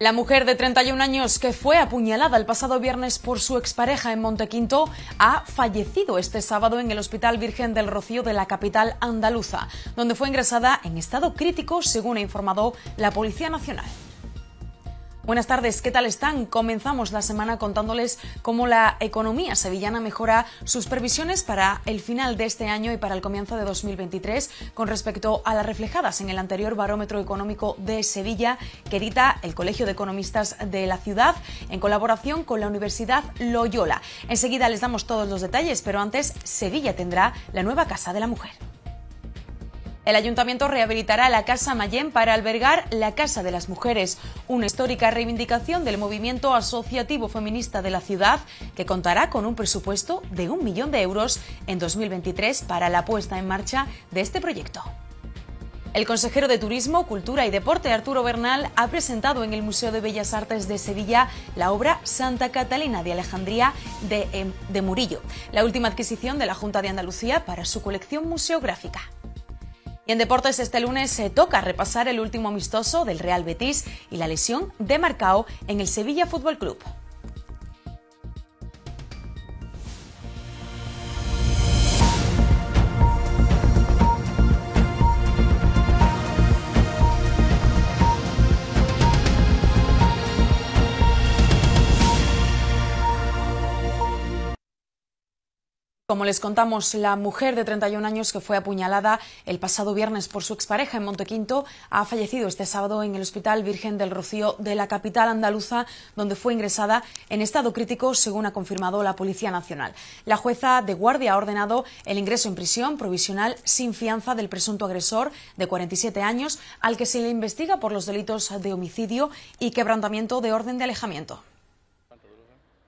La mujer de 31 años que fue apuñalada el pasado viernes por su expareja en Montequinto ha fallecido este sábado en el Hospital Virgen del Rocío de la capital andaluza, donde fue ingresada en estado crítico, según ha informado la Policía Nacional. Buenas tardes, ¿qué tal están? Comenzamos la semana contándoles cómo la economía sevillana mejora sus previsiones para el final de este año y para el comienzo de 2023 con respecto a las reflejadas en el anterior barómetro económico de Sevilla que edita el Colegio de Economistas de la ciudad en colaboración con la Universidad Loyola. Enseguida les damos todos los detalles, pero antes Sevilla tendrá la nueva Casa de la Mujer. El ayuntamiento rehabilitará la Casa Mayén para albergar la Casa de las Mujeres, una histórica reivindicación del movimiento asociativo feminista de la ciudad, que contará con un presupuesto de un millón de euros en 2023 para la puesta en marcha de este proyecto. El consejero de Turismo, Cultura y Deporte, Arturo Bernal, ha presentado en el Museo de Bellas Artes de Sevilla la obra Santa Catalina de Alejandría de, em, de Murillo, la última adquisición de la Junta de Andalucía para su colección museográfica. Y en deportes este lunes se toca repasar el último amistoso del Real Betis y la lesión de Marcao en el Sevilla Fútbol Club. Como les contamos, la mujer de 31 años que fue apuñalada el pasado viernes por su expareja en Montequinto ha fallecido este sábado en el Hospital Virgen del Rocío de la capital andaluza, donde fue ingresada en estado crítico, según ha confirmado la Policía Nacional. La jueza de guardia ha ordenado el ingreso en prisión provisional sin fianza del presunto agresor de 47 años, al que se le investiga por los delitos de homicidio y quebrantamiento de orden de alejamiento.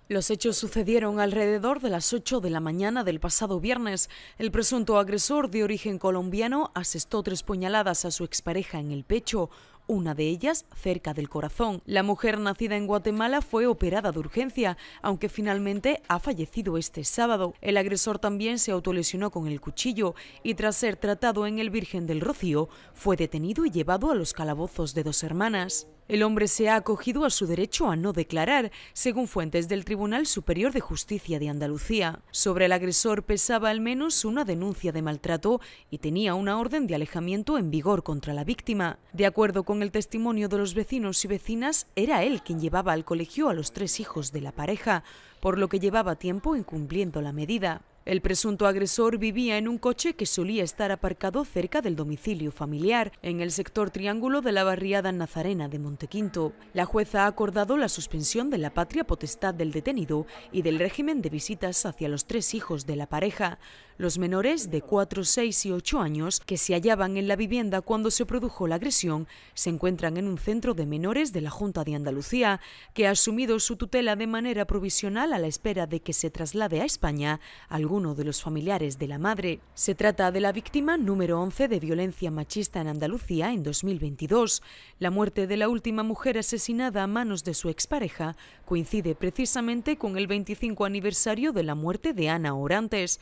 Los hechos sucedieron alrededor de las 8 de la mañana del pasado viernes. El presunto agresor de origen colombiano asestó tres puñaladas a su expareja en el pecho, una de ellas cerca del corazón. La mujer nacida en Guatemala fue operada de urgencia, aunque finalmente ha fallecido este sábado. El agresor también se autolesionó con el cuchillo y tras ser tratado en el Virgen del Rocío, fue detenido y llevado a los calabozos de dos hermanas. El hombre se ha acogido a su derecho a no declarar, según fuentes del Tribunal Superior de Justicia de Andalucía. Sobre el agresor pesaba al menos una denuncia de maltrato y tenía una orden de alejamiento en vigor contra la víctima. De acuerdo con el testimonio de los vecinos y vecinas, era él quien llevaba al colegio a los tres hijos de la pareja, por lo que llevaba tiempo incumpliendo la medida. El presunto agresor vivía en un coche que solía estar aparcado cerca del domicilio familiar, en el sector Triángulo de la barriada nazarena de Montequinto. La jueza ha acordado la suspensión de la patria potestad del detenido y del régimen de visitas hacia los tres hijos de la pareja los menores de 4, 6 y 8 años que se hallaban en la vivienda cuando se produjo la agresión se encuentran en un centro de menores de la Junta de Andalucía, que ha asumido su tutela de manera provisional a la espera de que se traslade a España alguno de los familiares de la madre. Se trata de la víctima número 11 de violencia machista en Andalucía en 2022. La muerte de la última mujer asesinada a manos de su expareja coincide precisamente con el 25 aniversario de la muerte de Ana Orantes,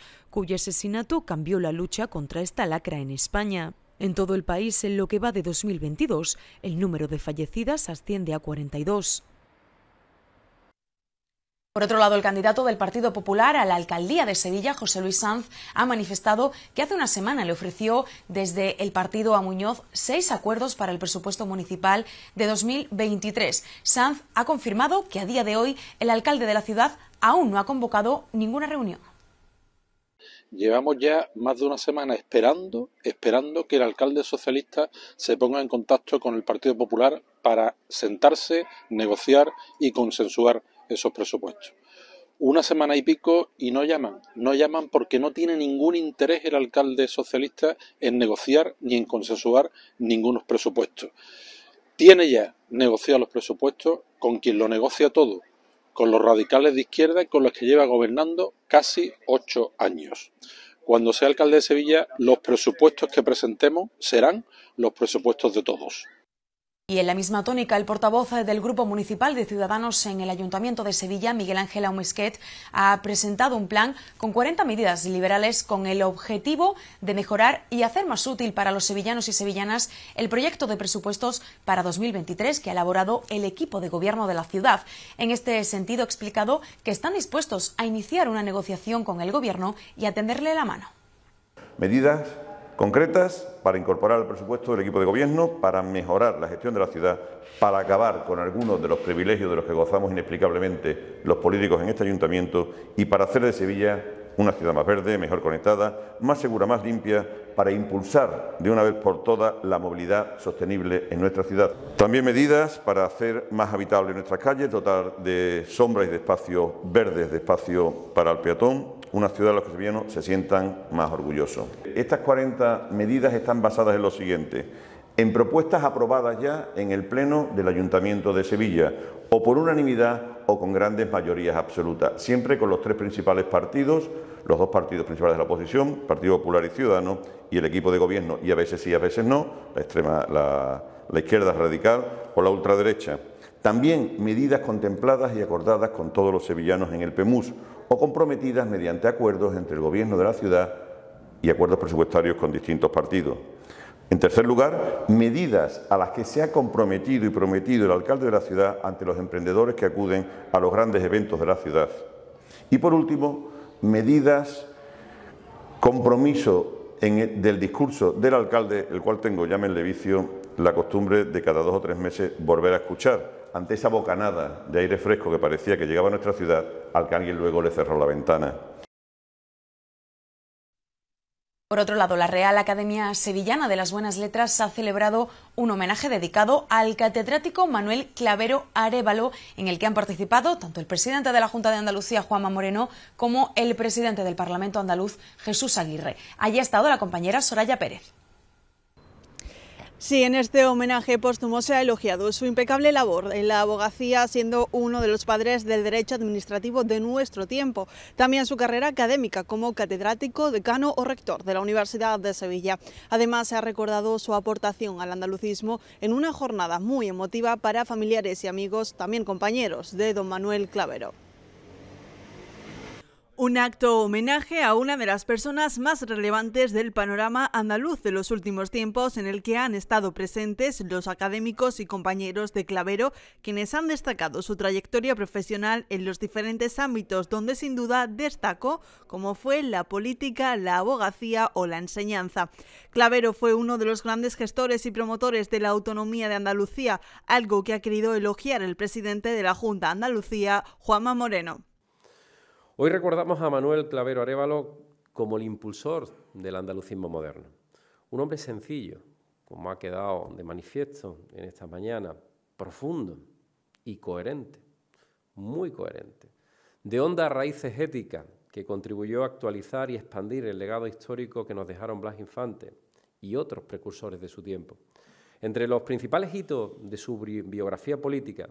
asesinato cambió la lucha contra esta lacra en España. En todo el país, en lo que va de 2022, el número de fallecidas asciende a 42. Por otro lado, el candidato del Partido Popular a la alcaldía de Sevilla, José Luis Sanz, ha manifestado que hace una semana le ofreció desde el partido a Muñoz seis acuerdos para el presupuesto municipal de 2023. Sanz ha confirmado que a día de hoy el alcalde de la ciudad aún no ha convocado ninguna reunión. Llevamos ya más de una semana esperando, esperando que el alcalde socialista se ponga en contacto con el Partido Popular para sentarse, negociar y consensuar esos presupuestos. Una semana y pico y no llaman, no llaman porque no tiene ningún interés el alcalde socialista en negociar ni en consensuar ningunos presupuestos. Tiene ya negociado los presupuestos con quien lo negocia todo, con los radicales de izquierda y con los que lleva gobernando casi ocho años. Cuando sea alcalde de Sevilla, los presupuestos que presentemos serán los presupuestos de todos. Y en la misma tónica, el portavoz del Grupo Municipal de Ciudadanos en el Ayuntamiento de Sevilla, Miguel Ángel Aumesquet, ha presentado un plan con 40 medidas liberales con el objetivo de mejorar y hacer más útil para los sevillanos y sevillanas el proyecto de presupuestos para 2023 que ha elaborado el equipo de gobierno de la ciudad. En este sentido, ha explicado que están dispuestos a iniciar una negociación con el gobierno y a tenderle la mano. Medidas concretas para incorporar al presupuesto del equipo de gobierno, para mejorar la gestión de la ciudad, para acabar con algunos de los privilegios de los que gozamos inexplicablemente los políticos en este ayuntamiento y para hacer de Sevilla una ciudad más verde, mejor conectada, más segura, más limpia, para impulsar de una vez por todas la movilidad sostenible en nuestra ciudad. También medidas para hacer más habitable nuestras calles, dotar de sombras y de espacios verdes, de espacio para el peatón, una ciudad de los que los sevillanos se sientan más orgullosos. Estas 40 medidas están basadas en lo siguiente. En propuestas aprobadas ya en el Pleno del Ayuntamiento de Sevilla, o por unanimidad o con grandes mayorías absolutas, siempre con los tres principales partidos, los dos partidos principales de la oposición, Partido Popular y Ciudadano, y el equipo de gobierno, y a veces sí, a veces no, la, extrema, la izquierda radical o la ultraderecha. También medidas contempladas y acordadas con todos los sevillanos en el PEMUS, o comprometidas mediante acuerdos entre el Gobierno de la ciudad y acuerdos presupuestarios con distintos partidos. En tercer lugar, medidas a las que se ha comprometido y prometido el alcalde de la ciudad ante los emprendedores que acuden a los grandes eventos de la ciudad. Y por último, medidas, compromiso del discurso del alcalde, el cual tengo, llámenle vicio, la costumbre de cada dos o tres meses volver a escuchar ante esa bocanada de aire fresco que parecía que llegaba a nuestra ciudad, al que alguien luego le cerró la ventana. Por otro lado, la Real Academia Sevillana de las Buenas Letras ha celebrado un homenaje dedicado al catedrático Manuel Clavero Arevalo, en el que han participado tanto el presidente de la Junta de Andalucía, Juanma Moreno, como el presidente del Parlamento andaluz, Jesús Aguirre. Allí ha estado la compañera Soraya Pérez. Sí, en este homenaje póstumo se ha elogiado su impecable labor en la abogacía, siendo uno de los padres del derecho administrativo de nuestro tiempo. También su carrera académica como catedrático, decano o rector de la Universidad de Sevilla. Además, se ha recordado su aportación al andalucismo en una jornada muy emotiva para familiares y amigos, también compañeros de don Manuel Clavero. Un acto homenaje a una de las personas más relevantes del panorama andaluz de los últimos tiempos en el que han estado presentes los académicos y compañeros de Clavero, quienes han destacado su trayectoria profesional en los diferentes ámbitos donde sin duda destacó como fue la política, la abogacía o la enseñanza. Clavero fue uno de los grandes gestores y promotores de la autonomía de Andalucía, algo que ha querido elogiar el presidente de la Junta Andalucía, Juanma Moreno. Hoy recordamos a Manuel Clavero Arevalo como el impulsor del andalucismo moderno. Un hombre sencillo, como ha quedado de manifiesto en esta mañana, profundo y coherente, muy coherente, de hondas raíces éticas que contribuyó a actualizar y expandir el legado histórico que nos dejaron Blas Infante y otros precursores de su tiempo. Entre los principales hitos de su biografía política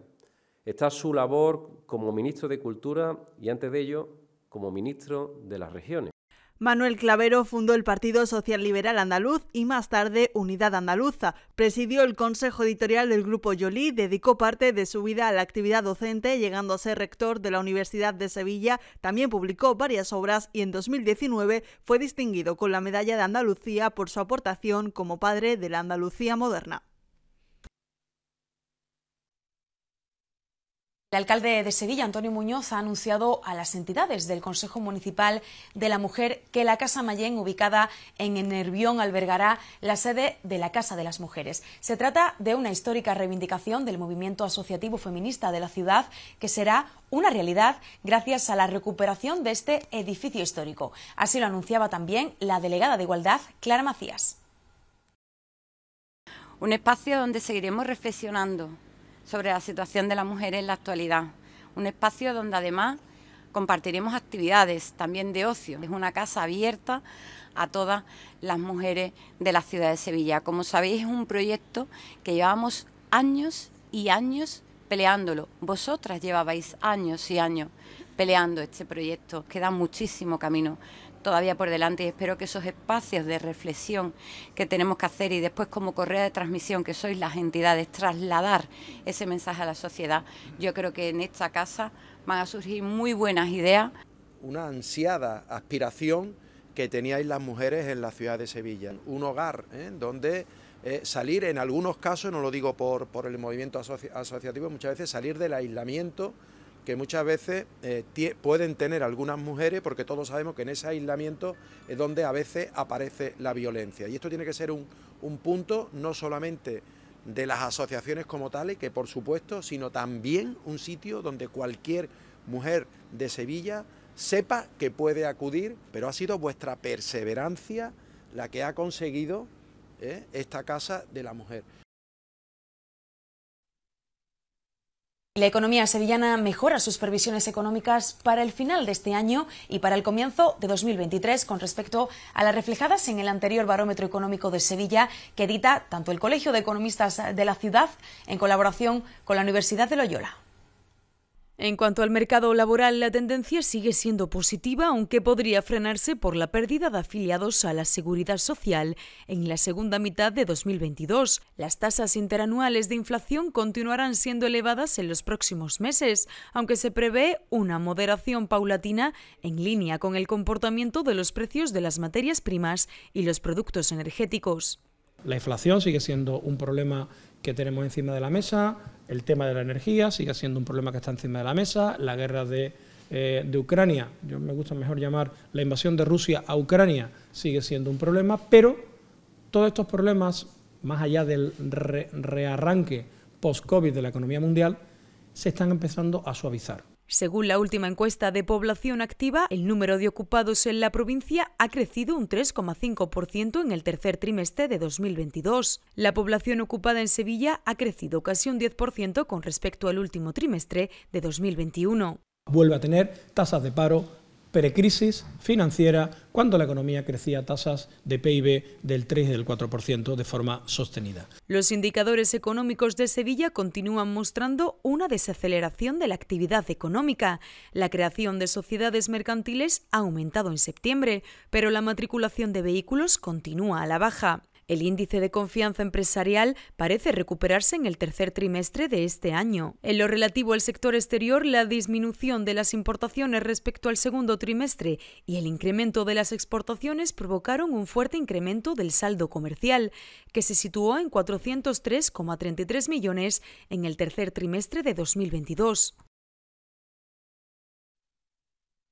Está su labor como ministro de Cultura y antes de ello como ministro de las regiones. Manuel Clavero fundó el Partido Social Liberal Andaluz y más tarde Unidad Andaluza. Presidió el Consejo Editorial del Grupo Yoli, dedicó parte de su vida a la actividad docente, llegando a ser rector de la Universidad de Sevilla. También publicó varias obras y en 2019 fue distinguido con la Medalla de Andalucía por su aportación como padre de la Andalucía moderna. El alcalde de Sevilla, Antonio Muñoz, ha anunciado a las entidades del Consejo Municipal de la Mujer que la Casa Mayén, ubicada en Nervión, albergará la sede de la Casa de las Mujeres. Se trata de una histórica reivindicación del movimiento asociativo feminista de la ciudad que será una realidad gracias a la recuperación de este edificio histórico. Así lo anunciaba también la delegada de Igualdad, Clara Macías. Un espacio donde seguiremos reflexionando sobre la situación de las mujeres en la actualidad. Un espacio donde además compartiremos actividades también de ocio. Es una casa abierta a todas las mujeres de la ciudad de Sevilla. Como sabéis, es un proyecto que llevamos años y años peleándolo. Vosotras llevabais años y años peleando este proyecto. Queda muchísimo camino todavía por delante y espero que esos espacios de reflexión que tenemos que hacer y después como correa de transmisión que sois las entidades, trasladar ese mensaje a la sociedad, yo creo que en esta casa van a surgir muy buenas ideas. Una ansiada aspiración que teníais las mujeres en la ciudad de Sevilla, un hogar ¿eh? donde... Eh, salir en algunos casos, no lo digo por, por el movimiento asociativo, muchas veces salir del aislamiento que muchas veces eh, pueden tener algunas mujeres, porque todos sabemos que en ese aislamiento es donde a veces aparece la violencia. Y esto tiene que ser un, punto no solamente de las asociaciones como tales, que por supuesto, sino también un sitio donde cualquier mujer de Sevilla sepa que puede acudir, pero ha sido vuestra perseverancia la que ha conseguido eh, esta Casa de la Mujer. La economía sevillana mejora sus previsiones económicas para el final de este año y para el comienzo de 2023 con respecto a las reflejadas en el anterior barómetro económico de Sevilla que edita tanto el Colegio de Economistas de la ciudad en colaboración con la Universidad de Loyola. En cuanto al mercado laboral, la tendencia sigue siendo positiva, aunque podría frenarse por la pérdida de afiliados a la seguridad social en la segunda mitad de 2022. Las tasas interanuales de inflación continuarán siendo elevadas en los próximos meses, aunque se prevé una moderación paulatina en línea con el comportamiento de los precios de las materias primas y los productos energéticos. La inflación sigue siendo un problema que tenemos encima de la mesa el tema de la energía sigue siendo un problema que está encima de la mesa, la guerra eh, de, Ucrania, yo me gusta mejor llamar la invasión de Rusia a Ucrania, sigue siendo un problema, pero todos estos problemas, más allá del rearranque post-COVID de la economía mundial, se están empezando a suavizar. Según la última encuesta de población activa, el número de ocupados en la provincia ha crecido un 3,5% en el tercer trimestre de 2022. La población ocupada en Sevilla ha crecido casi un 10% con respecto al último trimestre de 2021. Vuelve a tener tasas de paro precrisis financiera cuando la economía crecía tasas de PIB del 3 y del 4% de forma sostenida. Los indicadores económicos de Sevilla continúan mostrando una desaceleración de la actividad económica. La creación de sociedades mercantiles ha aumentado en septiembre, pero la matriculación de vehículos continúa a la baja. El índice de confianza empresarial parece recuperarse en el tercer trimestre de este año. En lo relativo al sector exterior, la disminución de las importaciones respecto al segundo trimestre y el incremento de las exportaciones provocaron un fuerte incremento del saldo comercial, que se situó en 403,33 millones en el tercer trimestre de 2022.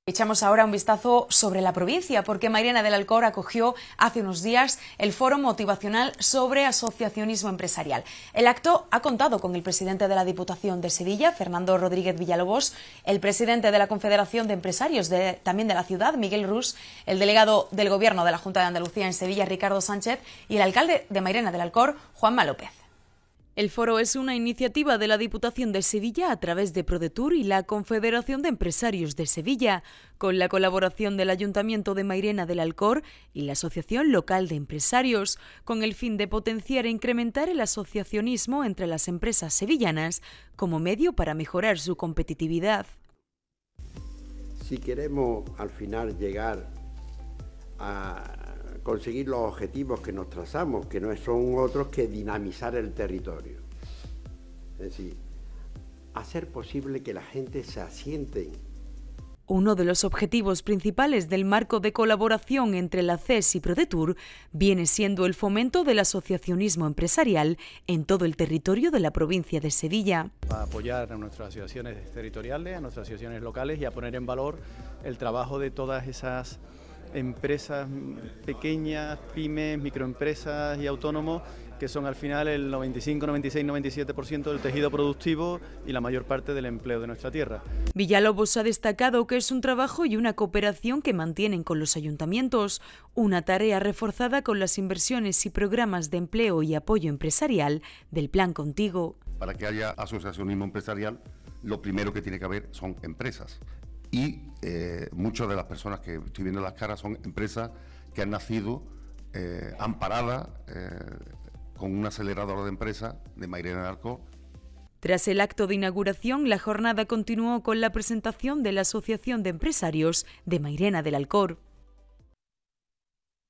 Echamos ahora un vistazo sobre la provincia, porque Mairena del Alcor acogió hace unos días el foro motivacional sobre asociacionismo empresarial. El acto ha contado con el presidente de la Diputación de Sevilla, Fernando Rodríguez Villalobos, el presidente de la Confederación de Empresarios de, también de la ciudad, Miguel Rus, el delegado del Gobierno de la Junta de Andalucía en Sevilla, Ricardo Sánchez, y el alcalde de Mairena del Alcor, Juanma López. El foro es una iniciativa de la Diputación de Sevilla a través de ProDetour y la Confederación de Empresarios de Sevilla, con la colaboración del Ayuntamiento de Mairena del Alcor y la Asociación Local de Empresarios, con el fin de potenciar e incrementar el asociacionismo entre las empresas sevillanas como medio para mejorar su competitividad. Si queremos al final llegar a conseguir los objetivos que nos trazamos, que no son otros que dinamizar el territorio. Es decir, hacer posible que la gente se asiente. Uno de los objetivos principales del marco de colaboración entre la CES y Prodetour viene siendo el fomento del asociacionismo empresarial en todo el territorio de la provincia de Sevilla. para apoyar a nuestras asociaciones territoriales, a nuestras asociaciones locales y a poner en valor el trabajo de todas esas empresas pequeñas, pymes, microempresas y autónomos, que son al final el 95, 96, 97% del tejido productivo y la mayor parte del empleo de nuestra tierra. Villalobos ha destacado que es un trabajo y una cooperación que mantienen con los ayuntamientos, una tarea reforzada con las inversiones y programas de empleo y apoyo empresarial del Plan Contigo. Para que haya asociacionismo empresarial, lo primero que tiene que haber son empresas y eh, muchas de las personas que estoy viendo las caras son empresas que han nacido eh, amparadas eh, con un acelerador de empresas de Mairena del Alcor. Tras el acto de inauguración, la jornada continuó con la presentación de la Asociación de Empresarios de Mairena del Alcor.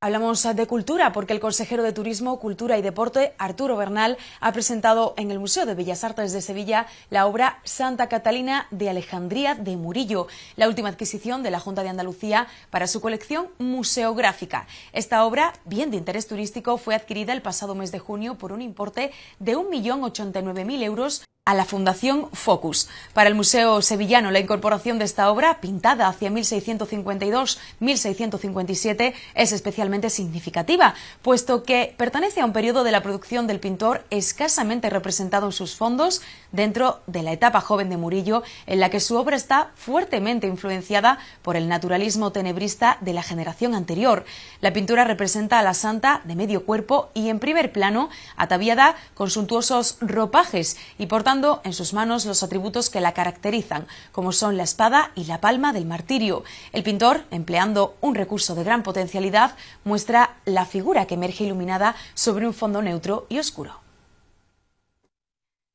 Hablamos de cultura porque el consejero de Turismo, Cultura y Deporte, Arturo Bernal, ha presentado en el Museo de Bellas Artes de Sevilla la obra Santa Catalina de Alejandría de Murillo, la última adquisición de la Junta de Andalucía para su colección museográfica. Esta obra, bien de interés turístico, fue adquirida el pasado mes de junio por un importe de 1.089.000 euros a la Fundación Focus. Para el Museo Sevillano, la incorporación de esta obra, pintada hacia 1652-1657, es especialmente significativa, puesto que pertenece a un periodo de la producción del pintor escasamente representado en sus fondos dentro de la etapa joven de Murillo, en la que su obra está fuertemente influenciada por el naturalismo tenebrista de la generación anterior. La pintura representa a la santa de medio cuerpo y en primer plano, ataviada con suntuosos ropajes y por tanto en sus manos los atributos que la caracterizan, como son la espada y la palma del martirio. El pintor, empleando un recurso de gran potencialidad, muestra la figura que emerge iluminada sobre un fondo neutro y oscuro.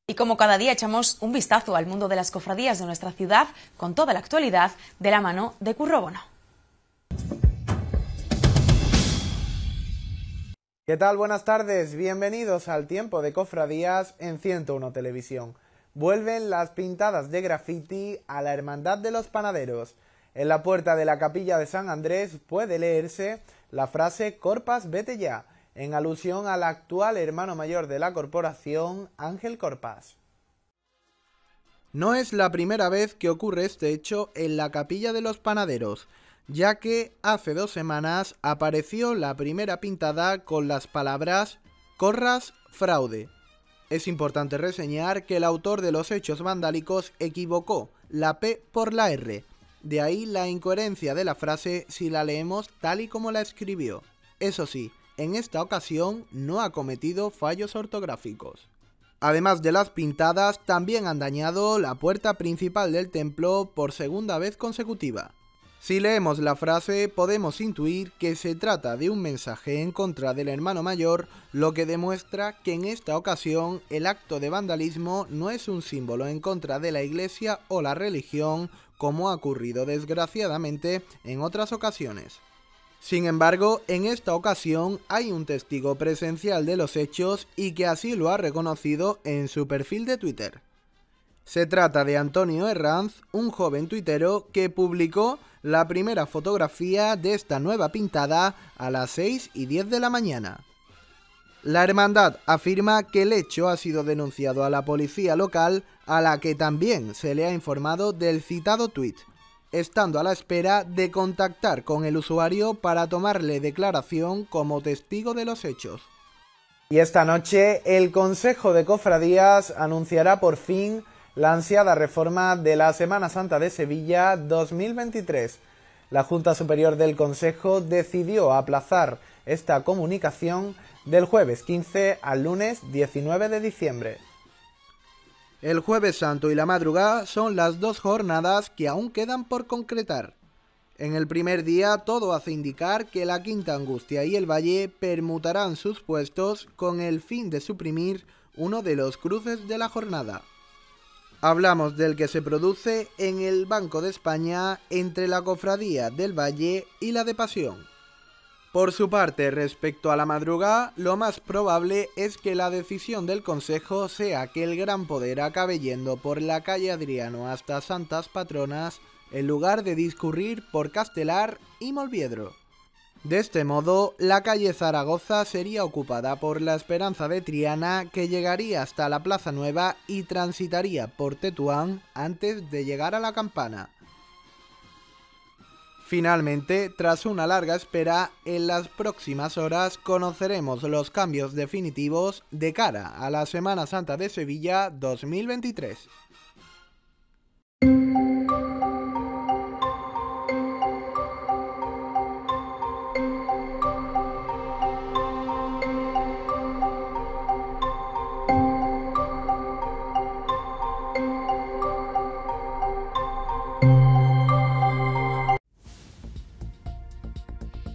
Y como cada día echamos un vistazo al mundo de las cofradías de nuestra ciudad, con toda la actualidad, de la mano de Currobono. ¿Qué tal? Buenas tardes, bienvenidos al tiempo de cofradías en 101 Televisión. Vuelven las pintadas de graffiti a la Hermandad de los Panaderos. En la puerta de la capilla de San Andrés puede leerse la frase Corpas, vete ya, en alusión al actual hermano mayor de la corporación, Ángel Corpas. No es la primera vez que ocurre este hecho en la capilla de los Panaderos ya que hace dos semanas apareció la primera pintada con las palabras Corras fraude. Es importante reseñar que el autor de los hechos vandálicos equivocó la P por la R, de ahí la incoherencia de la frase si la leemos tal y como la escribió. Eso sí, en esta ocasión no ha cometido fallos ortográficos. Además de las pintadas, también han dañado la puerta principal del templo por segunda vez consecutiva. Si leemos la frase podemos intuir que se trata de un mensaje en contra del hermano mayor, lo que demuestra que en esta ocasión el acto de vandalismo no es un símbolo en contra de la iglesia o la religión, como ha ocurrido desgraciadamente en otras ocasiones. Sin embargo, en esta ocasión hay un testigo presencial de los hechos y que así lo ha reconocido en su perfil de Twitter. Se trata de Antonio Herranz, un joven tuitero que publicó la primera fotografía de esta nueva pintada a las 6 y 10 de la mañana. La hermandad afirma que el hecho ha sido denunciado a la policía local, a la que también se le ha informado del citado tuit, estando a la espera de contactar con el usuario para tomarle declaración como testigo de los hechos. Y esta noche el Consejo de Cofradías anunciará por fin la ansiada reforma de la Semana Santa de Sevilla 2023. La Junta Superior del Consejo decidió aplazar esta comunicación del jueves 15 al lunes 19 de diciembre. El jueves santo y la madrugada son las dos jornadas que aún quedan por concretar. En el primer día todo hace indicar que la Quinta Angustia y el Valle permutarán sus puestos con el fin de suprimir uno de los cruces de la jornada. Hablamos del que se produce en el Banco de España entre la Cofradía del Valle y la de Pasión. Por su parte, respecto a la madrugada, lo más probable es que la decisión del Consejo sea que el Gran Poder acabe yendo por la calle Adriano hasta Santas Patronas en lugar de discurrir por Castelar y Molviedro. De este modo, la calle Zaragoza sería ocupada por la Esperanza de Triana que llegaría hasta la Plaza Nueva y transitaría por Tetuán antes de llegar a la campana. Finalmente, tras una larga espera, en las próximas horas conoceremos los cambios definitivos de cara a la Semana Santa de Sevilla 2023.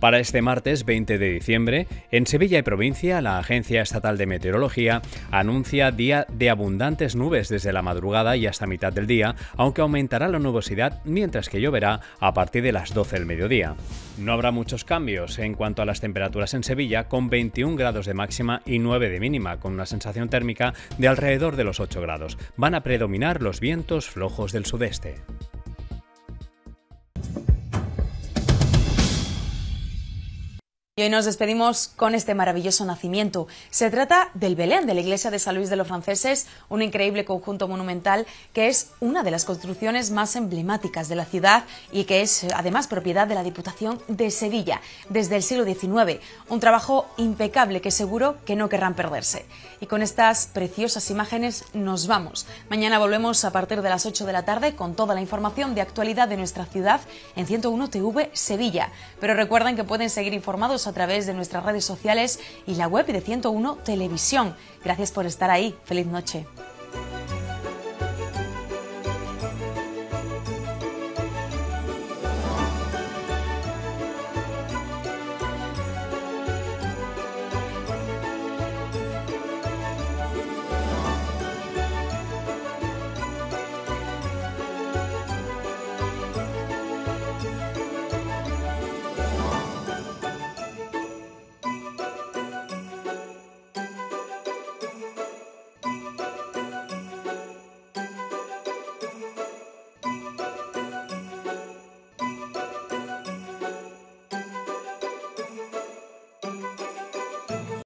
Para este martes 20 de diciembre, en Sevilla y provincia, la Agencia Estatal de Meteorología anuncia día de abundantes nubes desde la madrugada y hasta mitad del día, aunque aumentará la nubosidad mientras que lloverá a partir de las 12 del mediodía. No habrá muchos cambios en cuanto a las temperaturas en Sevilla, con 21 grados de máxima y 9 de mínima, con una sensación térmica de alrededor de los 8 grados. Van a predominar los vientos flojos del sudeste. Y hoy nos despedimos con este maravilloso nacimiento. Se trata del Belén de la iglesia de San Luis de los Franceses, un increíble conjunto monumental que es una de las construcciones más emblemáticas de la ciudad y que es además propiedad de la Diputación de Sevilla desde el siglo XIX. Un trabajo impecable que seguro que no querrán perderse. Y con estas preciosas imágenes nos vamos. Mañana volvemos a partir de las 8 de la tarde con toda la información de actualidad de nuestra ciudad en 101 TV Sevilla. Pero recuerden que pueden seguir informados a través de nuestras redes sociales y la web de 101 Televisión. Gracias por estar ahí. Feliz noche.